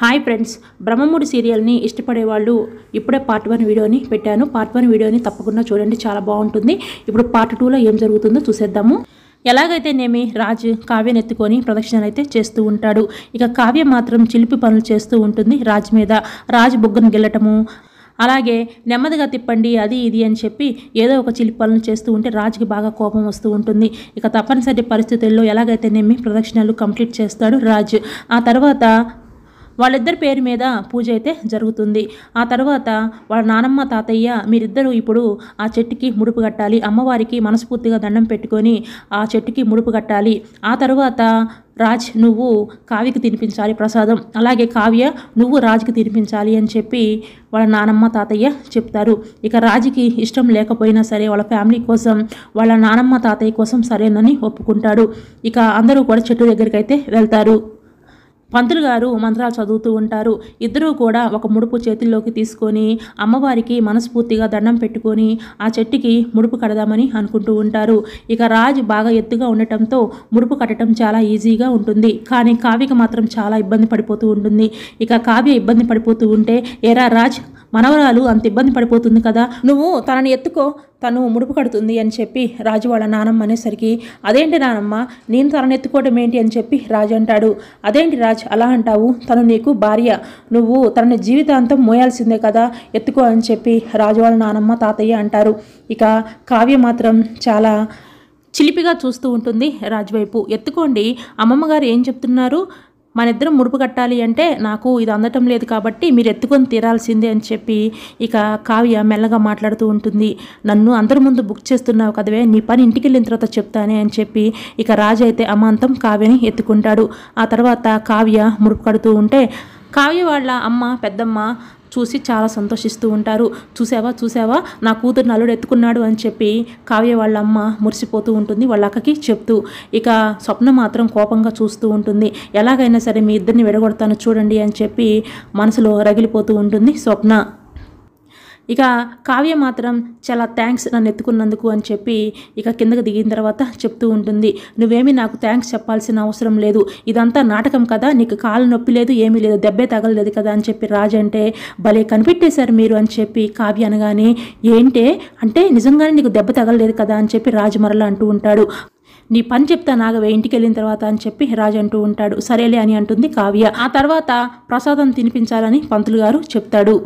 hi friends Brahmamudi సీరియల్ని ఇష్టపడే వాళ్ళు ఇప్పుడే పార్ట్ వన్ వీడియోని పెట్టాను పార్ట్ వన్ వీడియోని తప్పకుండా చూడండి చాలా బాగుంటుంది ఇప్పుడు పార్ట్ టూలో ఏం జరుగుతుందో చూసేద్దాము ఎలాగైతేనేమి రాజు ఎత్తుకొని ప్రదక్షిణలు అయితే చేస్తూ ఉంటాడు ఇక కావ్య మాత్రం చిలిపి పనులు చేస్తూ ఉంటుంది రాజు మీద రాజు బొగ్గను గెల్లటము అలాగే నెమ్మదిగా తిప్పండి అది ఇది అని చెప్పి ఏదో ఒక చిలిపి పనులు చేస్తూ ఉంటే రాజుకి బాగా కోపం వస్తూ ఉంటుంది ఇక తప్పనిసరి పరిస్థితుల్లో ఎలాగైతే నేమి ప్రదక్షిణలు కంప్లీట్ చేస్తాడు రాజు ఆ తర్వాత వాళ్ళిద్దరి పేరు మీద పూజ అయితే జరుగుతుంది ఆ తర్వాత వాళ్ళ నానమ్మ తాతయ్య మీరిద్దరూ ఇప్పుడు ఆ చెట్టుకి ముడుపు కట్టాలి అమ్మవారికి మనస్ఫూర్తిగా దండం పెట్టుకొని ఆ చెట్టుకి ముడుపు కట్టాలి ఆ తర్వాత రాజ్ నువ్వు కావికి తినిపించాలి ప్రసాదం అలాగే కావ్య నువ్వు రాజుకి తినిపించాలి అని చెప్పి వాళ్ళ నానమ్మ తాతయ్య చెప్తారు ఇక రాజుకి ఇష్టం లేకపోయినా సరే వాళ్ళ ఫ్యామిలీ కోసం వాళ్ళ నానమ్మ తాతయ్య కోసం సరేనని ఒప్పుకుంటాడు ఇక అందరూ కూడా చెట్టు దగ్గరికి అయితే వెళ్తారు పంతులు గారు మంత్రాలు చదువుతూ ఉంటారు ఇద్దరూ కూడా ఒక ముడుపు చేతుల్లోకి తీసుకొని అమ్మవారికి మనస్ఫూర్తిగా దండం పెట్టుకొని ఆ చెట్టుకి ముడుపు కడదామని అనుకుంటూ ఉంటారు ఇక రాజు బాగా ఎత్తుగా ఉండటంతో ముడుపు కట్టడం చాలా ఈజీగా ఉంటుంది కానీ కావ్యకి మాత్రం చాలా ఇబ్బంది పడిపోతూ ఉంటుంది ఇక కావ్య ఇబ్బంది పడిపోతూ ఉంటే ఏరా రాజ్ మనవరాలు అంత ఇబ్బంది పడిపోతుంది కదా నువ్వు తనని ఎత్తుకో తను ముడుపు కడుతుంది అని చెప్పి రాజు వాళ్ళ నానమ్మ అనేసరికి అదేంటి నానమ్మ నేను తనని ఎత్తుకోవడం ఏంటి అని చెప్పి రాజు అంటాడు అదేంటి రాజ్ అలా అంటావు తను నీకు భార్య నువ్వు తనని జీవితాంతం మోయాల్సిందే కదా ఎత్తుకో అని చెప్పి రాజు వాళ్ళ నానమ్మ తాతయ్య అంటారు ఇక కావ్య మాత్రం చాలా చిలిపిగా చూస్తూ ఉంటుంది రాజువైపు ఎత్తుకోండి అమ్మమ్మగారు ఏం చెప్తున్నారు మన ఇద్దరం ముడుపు కట్టాలి అంటే నాకు ఇది అందటం లేదు కాబట్టి మీరు ఎత్తుకొని తీరాల్సిందే అని చెప్పి ఇక కావ్య మెల్లగా మాట్లాడుతూ ఉంటుంది నన్ను అందరి ముందు బుక్ చేస్తున్నావు కదవే నీ పని ఇంటికి వెళ్ళిన తర్వాత చెప్తానే అని చెప్పి ఇక రాజు అయితే అమాంతం కావ్యని ఎత్తుకుంటాడు ఆ తర్వాత కావ్య ముడుపు కడుతూ ఉంటే కావ్య వాళ్ళ అమ్మ పెద్దమ్మ చూసి చాలా సంతోషిస్తూ ఉంటారు చూసావా చూసావా నా కూతురు నలుడు ఎత్తుకున్నాడు అని చెప్పి కావ్య వాళ్ళ అమ్మ మురిసిపోతూ ఉంటుంది వాళ్ళ అక్కకి చెప్తూ ఇక స్వప్న మాత్రం కోపంగా చూస్తూ ఉంటుంది ఎలాగైనా సరే మీ ఇద్దరిని విడగొడతాను చూడండి అని చెప్పి మనసులో రగిలిపోతూ ఉంటుంది స్వప్న ఇక కావ్య మాత్రం చాలా థ్యాంక్స్ నన్ను ఎత్తుకున్నందుకు అని చెప్పి ఇక కిందకు దిగిన తర్వాత చెప్తూ ఉంటుంది నువ్వేమీ నాకు థ్యాంక్స్ చెప్పాల్సిన అవసరం లేదు ఇదంతా నాటకం కదా నీకు కాలు నొప్పి లేదు ఏమీ లేదు దెబ్బే తగలలేదు కదా అని చెప్పి రాజు అంటే భలే కనిపెట్టేశారు మీరు అని చెప్పి కావ్య అనగానే ఏంటే అంటే నిజంగానే నీకు దెబ్బ తగలలేదు కదా అని చెప్పి రాజు మరలా అంటూ ఉంటాడు నీ పని చెప్తా నాగవే ఇంటికి వెళ్ళిన తర్వాత అని చెప్పి రాజు అంటూ ఉంటాడు సరేలే అని అంటుంది కావ్య ఆ తర్వాత ప్రసాదం తినిపించాలని పంతులు గారు చెప్తాడు